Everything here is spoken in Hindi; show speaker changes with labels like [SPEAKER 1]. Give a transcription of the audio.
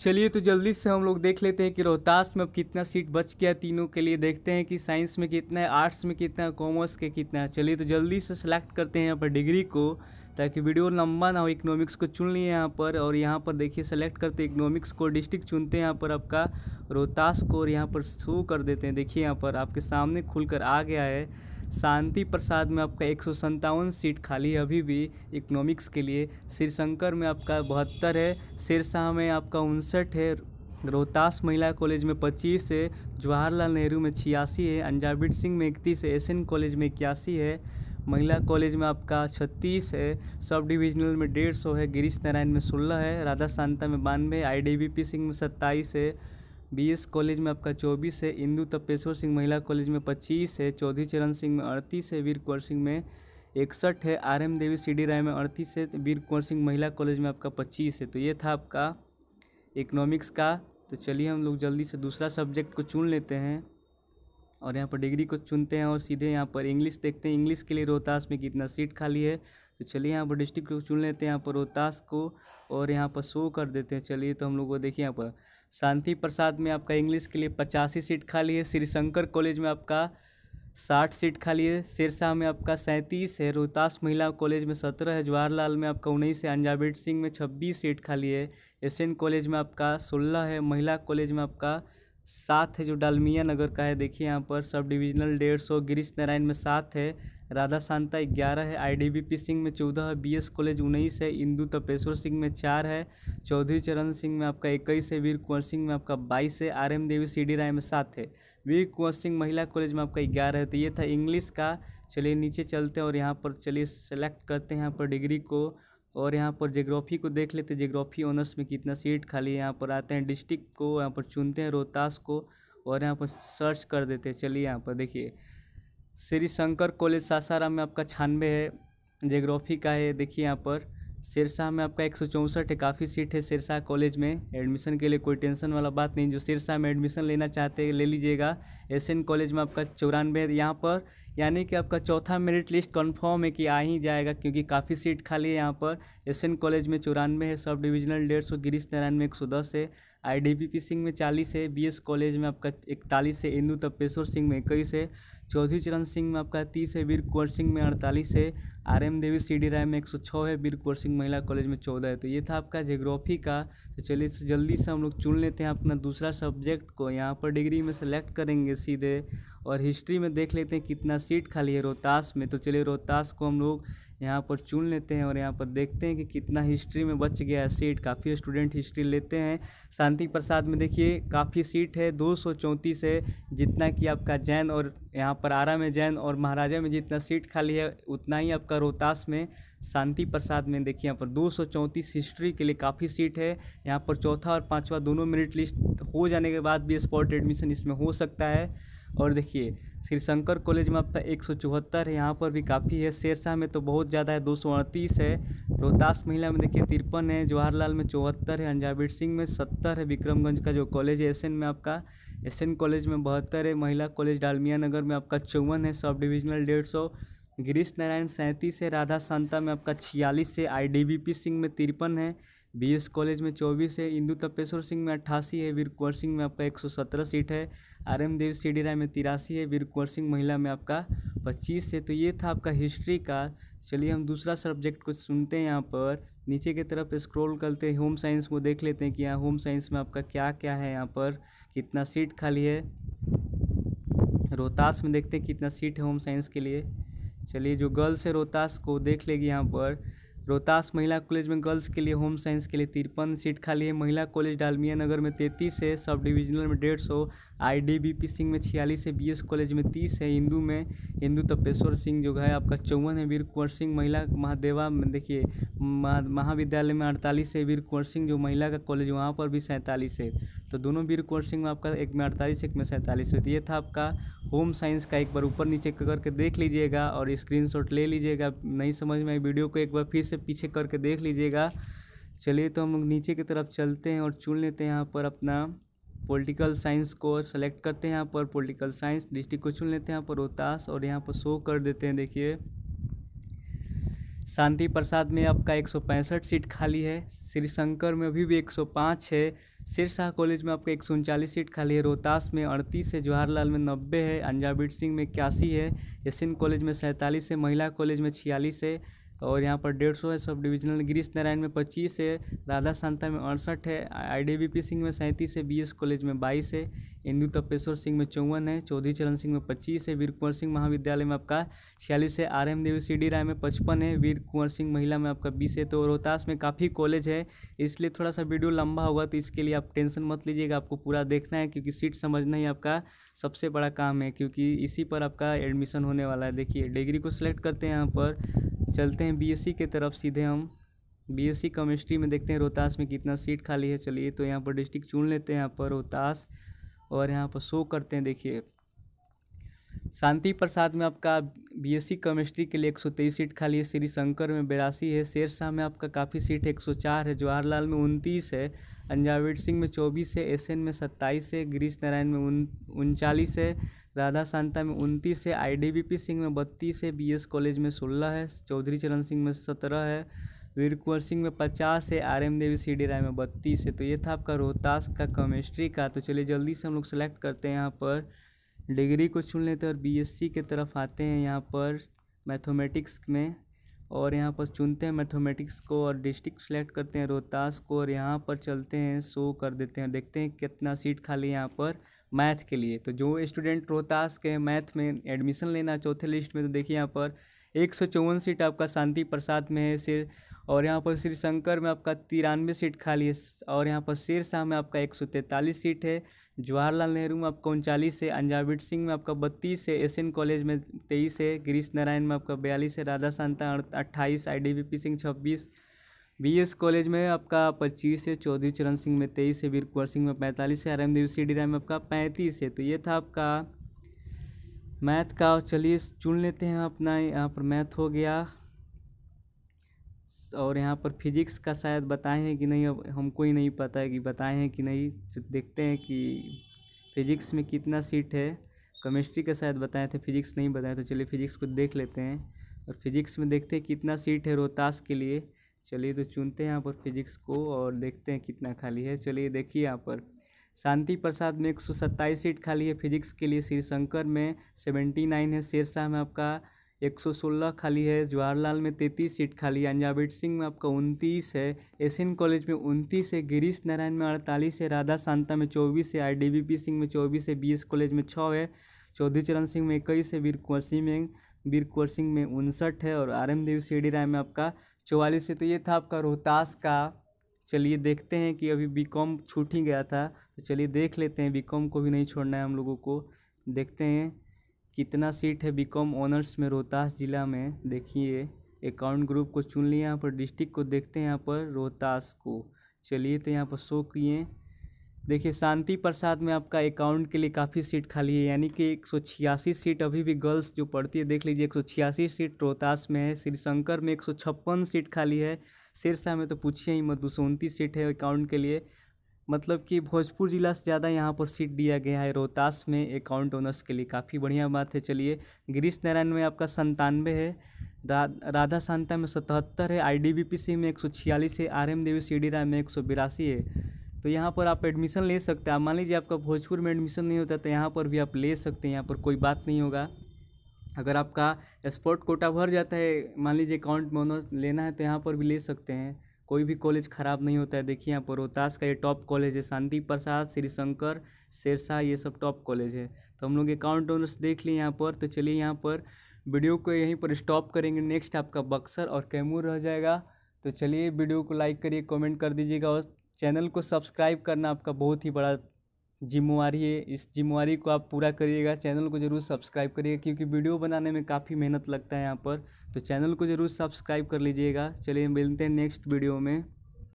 [SPEAKER 1] चलिए तो जल्दी से हम लोग देख लेते हैं कि रोहतास में अब कितना सीट बच गया तीनों के लिए देखते हैं कि साइंस में कितना है आर्ट्स में कितना है कॉमर्स के कितना है चलिए तो जल्दी से सेलेक्ट करते हैं यहाँ पर डिग्री को ताकि वीडियो लंबा ना हो इकोनॉमिक्स को चुन लिए यहाँ पर और यहाँ पर देखिए सेलेक्ट करते हैं इकोनॉमिक्स को डिस्ट्रिक्ट चुनते हैं यहाँ पर आपका रोहतास को और यहाँ पर शो कर देते हैं देखिए यहाँ पर आपके सामने खुल आ गया है शांति प्रसाद में आपका एक सीट खाली है अभी भी इकोनॉमिक्स के लिए शंकर में आपका बहत्तर है शेरशाह में आपका उनसठ है रोहतास महिला कॉलेज में पच्चीस है जवाहरलाल नेहरू में छियासी है अंजाबीर सिंह में इकतीस है एस कॉलेज में इक्यासी है महिला कॉलेज में आपका छत्तीस है सब डिविजनल में डेढ़ सौ है गिरीश नारायण में सोलह है राधा शांता में बानवे I D B P Singh में सत्ताईस है बीएस कॉलेज में आपका चौबीस है इंदू तपेश्वर सिंह महिला कॉलेज में पच्चीस है चौधरी चरण सिंह में अड़तीस है वीर कुंवर सिंह में इकसठ है R M Devi C D Rai में अड़तीस है वीर कुंवर सिंह महिला कॉलेज में आपका पच्चीस है तो ये था आपका इकनॉमिक्स का तो चलिए हम लोग जल्दी से दूसरा सब्जेक्ट को चुन लेते हैं और यहाँ पर डिग्री को चुनते हैं और सीधे यहाँ पर इंग्लिश देखते हैं इंग्लिश के लिए रोहतास में कितना सीट खाली है तो चलिए यहाँ पर डिस्ट्रिक्ट को चुन लेते हैं यहाँ पर रोहतास को और यहाँ पर शो कर देते हैं चलिए तो हम लोग को देखिए यहाँ पर शांति प्रसाद में आपका इंग्लिश के लिए पचासी सीट खाली है श्रीशंकर कॉलेज में आपका साठ सीट खाली है सिरसा में आपका सैंतीस है रोहतास महिला कॉलेज में सत्रह है जवाहरलाल में आपका उन्नीस है अंजाबेट सिंह में छब्बीस सीट खाली है एस कॉलेज में आपका सोलह है महिला कॉलेज में आपका सात है जो डालमिया नगर का है देखिए यहाँ पर सब डिविजनल डेढ़ सौ गिरीश नारायण में सात है राधा शांता ग्यारह है आईडीबीपी सिंह में चौदह है बीएस कॉलेज उन्नीस है इंदू तपेश्वर सिंह में चार है चौधरी चरण सिंह में आपका इक्कीस है वीर कुंवर सिंह में आपका बाईस है R M Devi C D Rai में सात है वीर कुंवर सिंह महिला कॉलेज में आपका ग्यारह है तो ये था इंग्लिश का चलिए नीचे चलते हैं और यहाँ पर चलिए सेलेक्ट करते हैं यहाँ पर डिग्री को और यहाँ पर जोग्राफ़ी को देख लेते हैं जोग्राफ़ी ऑनर्स में कितना सीट खाली है यहाँ पर आते हैं डिस्ट्रिक्ट को यहाँ पर चुनते हैं रोहतास को और यहाँ पर सर्च कर देते हैं चलिए यहाँ पर देखिए श्री शंकर कॉलेज सासाराम में आपका छानवे है जोग्राफ़ी का है देखिए यहाँ पर सिरसा में आपका एक सौ चौंसठ है काफ़ी सीट है सिरसा कॉलेज में एडमिशन के लिए कोई टेंशन वाला बात नहीं जो सिरसा में एडमिशन लेना चाहते हैं ले लीजिएगा एस एन कॉलेज में आपका चौरानवे यहाँ पर यानी कि आपका चौथा मेरिट लिस्ट कन्फर्म है कि आ ही जाएगा क्योंकि काफ़ी सीट खाली है यहाँ पर एस एन कॉलेज में चौरानवे है सब डिविजनल डेढ़ सौ गिरीश नारायण में एक सौ दस है I D P P Singh में चालीस है बी एस कॉलेज में आपका इकतालीस है इंदू तपेश्वर सिंह में इक्कीस है चौधरी चरण सिंह में आपका तीस है वीर कुंवर सिंह में अड़तालीस है R M Devi C D Rai में एक सौ छः है वीर कुंवर सिंह महिला कॉलेज में चौदह है तो ये था आपका जियोग्राफी का तो चलिए जल्दी से हम लोग चुन लेते हैं अपना दूसरा सब्जेक्ट को यहाँ पर डिग्री में सेलेक्ट करेंगे सीधे और हिस्ट्री में देख लेते हैं कितना सीट खाली है रोहतास में तो चलिए रोहतास को हम लोग यहाँ पर चुन लेते हैं और यहाँ पर देखते हैं कि कितना हिस्ट्री में बच गया है सीट काफ़ी स्टूडेंट हिस्ट्री लेते हैं शांति प्रसाद में देखिए काफ़ी सीट है दो है जितना कि आपका जैन और यहाँ पर आरा में जैन और महाराजा में जितना सीट खाली है उतना ही आपका रोहतास में शांति प्रसाद में देखिए यहाँ पर दो हिस्ट्री के लिए काफ़ी सीट है यहाँ पर चौथा और पाँचवा दोनों मेरिट लिस्ट हो जाने के बाद भी स्पॉट एडमिशन इसमें हो सकता है और देखिए श्री शंकर कॉलेज में आपका एक सौ चौहत्तर है यहाँ पर भी काफ़ी है शेरशाह में तो बहुत ज़्यादा है दो सौ अड़तीस है रोहतास महिला में देखिए तिरपन है जवाहरलाल में चौहत्तर है अंजावीर सिंह में सत्तर है विक्रमगंज का जो कॉलेज है एस में आपका एस कॉलेज में बहत्तर है महिला कॉलेज डालमिया नगर में आपका चौवन है सब डिविजनल डेढ़ सौ गिरीश नारायण सैंतीस है राधा शांता में आपका छियालीस है आईडीबीपी सिंह में तिरपन है बीएस कॉलेज में चौबीस है इंदू तपेश्वर सिंह में अट्ठासी है वीर कुंवर सिंह में आपका एक सौ सत्रह सीट है R M Devi C D Rai में तिरासी है वीर कुंवर सिंह महिला में आपका पच्चीस है तो ये था आपका हिस्ट्री का चलिए हम दूसरा सब्जेक्ट को सुनते हैं यहाँ पर नीचे की तरफ स्क्रॉल करते हैं होम साइंस को देख लेते हैं कि यहाँ होम साइंस में आपका क्या क्या है यहाँ पर कितना सीट खाली है रोहतास में देखते हैं कितना सीट है होम साइंस के लिए चलिए जो गर्ल्स है रोहतास को देख लेगी यहाँ पर रोहतास महिला कॉलेज में गर्ल्स के लिए होम साइंस के लिए तिरपन सीट खाली है महिला कॉलेज डालमिया नगर में तैंतीस है सब डिविजनल में डेढ़ सौ I D B P Singh में छियालीस है बी एस कॉलेज में तीस है हिंदू में हिंदू तपेश्वर सिंह जो है आपका चौवन है वीर कुंवर सिंह महिला महादेवा में देखिए महाविद्यालय में अड़तालीस है वीर कुंवर सिंह जो महिला का कॉलेज वहाँ पर भी सैंतालीस है तो दोनों बीर कोर्सिंग में आपका एक में अड़तालीस एक में सैंतालीस तो ये था आपका होम साइंस का एक बार ऊपर नीचे करके देख लीजिएगा और स्क्रीनशॉट ले लीजिएगा नहीं समझ में वीडियो को एक बार फिर से पीछे करके देख लीजिएगा चलिए तो हम नीचे की तरफ चलते हैं और चुन लेते हैं यहाँ पर अपना पॉलिटिकल साइंस को सेलेक्ट करते हैं यहाँ पर पॉलिटिकल साइंस डिस्ट्रिक्ट को चुन लेते हैं यहाँ पर रोहतास और यहाँ पर शो कर देते हैं देखिए शांति प्रसाद में आपका एक सीट खाली है श्री शंकर में अभी भी एक है सिरसा कॉलेज में आपका एक सौ उनचालीस सीट खाली है रोहतास में अड़तीस है जवाहरलाल में नब्बे है अंजाबीट सिंह में इक्यासी है यसिन कॉलेज में सैंतालीस है महिला कॉलेज में छियालीस है और यहाँ पर डेढ़ सौ है सब डिविजनल गिरीश नारायण में पच्चीस है राधा शांता में अड़सठ है आई सिंह में सैंतीस है बीएस कॉलेज में बाईस है इंदू तपेश्वर सिंह में चौवन है चौधरी चरण सिंह में पच्चीस है वीर कुंवर सिंह महाविद्यालय में आपका छियालीस है R M Devi C D Rai में पचपन है वीर कुंवर सिंह महिला में आपका बीस है तो रोहतास में काफ़ी कॉलेज है इसलिए थोड़ा सा वीडियो लंबा होगा तो इसके लिए आप टेंशन मत लीजिएगा आपको पूरा देखना है क्योंकि सीट समझना ही आपका सबसे बड़ा काम है क्योंकि इसी पर आपका एडमिशन होने वाला है देखिए डिग्री को सिलेक्ट करते हैं यहाँ पर चलते हैं बीएससी के तरफ सीधे हम बीएससी केमिस्ट्री में देखते हैं रोहतास में कितना सीट खाली है चलिए तो यहाँ पर डिस्ट्रिक्ट चुन लेते हैं यहाँ पर रोहतास और यहाँ पर शो करते हैं देखिए शांति प्रसाद में आपका बीएससी केमिस्ट्री के लिए तेईस सीट खाली है श्री शंकर में बेरासी है शेरशाह में आपका काफ़ी सीट चार है जवाहरलाल में उनतीस है अंजावीर सिंह में चौबीस है एन में सत्ताईस है गिरीश नारायण में उन उनचालीस है राधा शांता में उनतीस है आईडीबीपी सिंह में बत्तीस है बीएस कॉलेज में सोलह है चौधरी चरण सिंह में सत्रह है वीर कुंवर सिंह में पचास है R M Devi C D Rai में बत्तीस है तो ये था आपका रोहतास का केमिस्ट्री का तो चलिए जल्दी से हम लोग सेलेक्ट करते हैं यहाँ पर डिग्री को चुन लेते हैं और बीएससी के तरफ आते हैं यहाँ पर मैथमेटिक्स में और यहाँ पर चुनते हैं मैथमेटिक्स को और डिस्ट्रिक्ट सेलेक्ट करते हैं रोहतास को और यहाँ पर चलते हैं शो कर देते हैं देखते हैं कितना सीट खाली यहाँ पर मैथ के लिए तो जो स्टूडेंट रोहतास के मैथ में एडमिशन लेना चौथे लिस्ट में तो देखिए यहाँ पर एक सौ चौवन सीट आपका शांति प्रसाद में है सिर और यहाँ पर श्री शंकर में आपका तिरानवे सीट खाली है और यहाँ पर शेर शाह में आपका एक सौ तैंतालीस सीट है जवाहरलाल नेहरू में आपका उनचालीस है अंजावीट सिंह में आपका बत्तीस है एस एन कॉलेज में तेईस है गिरीश नारायण में आपका बयालीस है राधा शांता अट्ठाईस I D B P Singh छब्बीस बीएस कॉलेज में आपका पच्चीस है चौधरी चरण सिंह में तेईस है वीर कुंवर सिंह में पैंतालीस है आरएम देवी सी डी में आपका पैंतीस है तो ये था आपका मैथ का चलिए चुन लेते हैं अपना यहाँ पर मैथ हो गया और यहाँ पर फिजिक्स का शायद बताए हैं कि नहीं अब हमको ही नहीं पता है कि बताए हैं कि नहीं देखते हैं कि फिजिक्स में कितना सीट है केमिस्ट्री का शायद बताए थे फिजिक्स नहीं बताए तो चलिए फिजिक्स को देख लेते हैं और फिजिक्स में देखते हैं कितना सीट है रोहतास के लिए चलिए तो चुनते हैं यहाँ पर फिजिक्स को और देखते हैं कितना खाली है चलिए देखिए यहाँ पर शांति प्रसाद में एक सौ सत्ताईस सीट खाली है फिजिक्स के लिए श्री शंकर में सेवेंटी नाइन है शेरशाह में आपका एक सौ सोलह खाली है जवाहरलाल में तैंतीस सीट खाली है अंजाबेट सिंह में आपका उनतीस है एशियन कॉलेज में उनतीस है गिरीश नारायण में अड़तालीस है राधा शांता में चौबीस है आईडीबीपी सिंह में चौबीस है बीएस कॉलेज में छः है चौधरी चरण सिंह में इक्कीस है वीर कुंवर सिंह में वीर कुंवर सिंह में उनसठ है और आर एम देवी सी राय में आपका चौवालीस से तो ये था आपका रोहतास का चलिए देखते हैं कि अभी बी कॉम छूट ही गया था तो चलिए देख लेते हैं बी कॉम को भी नहीं छोड़ना है हम लोगों को देखते हैं कितना सीट है बी कॉम ऑनर्स में रोहतास ज़िला में देखिए अकाउंट ग्रुप को चुन लिया यहाँ पर डिस्ट्रिक्ट को देखते हैं यहाँ पर रोहतास को चलिए तो यहाँ पर शो किए देखिए शांति प्रसाद में आपका अकाउंट के लिए काफ़ी सीट खाली है यानी कि एक सौ छियासी सीट अभी भी गर्ल्स जो पढ़ती है देख लीजिए एक सौ छियासी सीट रोहतास में है श्रीशंकर में एक सौ छप्पन सीट खाली है सिरसा में तो पूछिए ही मत दो सौ उनतीस सीट है अकाउंट के लिए मतलब कि भोजपुर ज़िला से ज़्यादा यहाँ पर सीट दिया गया है रोहतास में अकाउंट ओनर्स के लिए काफ़ी बढ़िया बात है चलिए गिरीश नारायण में आपका संतानवे है रा, राधा शांता में सतहत्तर है आईडीबीपीसी में एक सौ छियालीस है एम देवी राय में एक सौ बिरासी है तो यहाँ पर आप एडमिशन ले सकते हैं मान लीजिए आपका भोजपुर में एडमिशन नहीं होता तो यहाँ पर भी आप ले सकते हैं यहाँ पर कोई बात नहीं होगा अगर आपका स्पोर्ट कोटा भर जाता है मान लीजिए अकाउंट में लेना है तो यहाँ पर भी ले सकते हैं कोई भी कॉलेज ख़राब नहीं होता है देखिए यहाँ पर रोहतास का ये टॉप कॉलेज है शांति प्रसाद श्री शंकर शेरशाह ये सब टॉप कॉलेज है तो हम लोग अकाउंट ऑनर्स देख लिए यहाँ पर तो चलिए यहाँ पर वीडियो को यहीं पर स्टॉप करेंगे नेक्स्ट आपका बक्सर और कैमूर रह जाएगा तो चलिए वीडियो को लाइक करिए कमेंट कर दीजिएगा और चैनल को सब्सक्राइब करना आपका बहुत ही बड़ा जिम्मेवारी है इस जिम्मेवारी को आप पूरा करिएगा चैनल को ज़रूर सब्सक्राइब करिएगा क्योंकि वीडियो बनाने में काफ़ी मेहनत लगता है यहाँ पर तो चैनल को ज़रूर सब्सक्राइब कर लीजिएगा चलिए मिलते हैं नेक्स्ट वीडियो में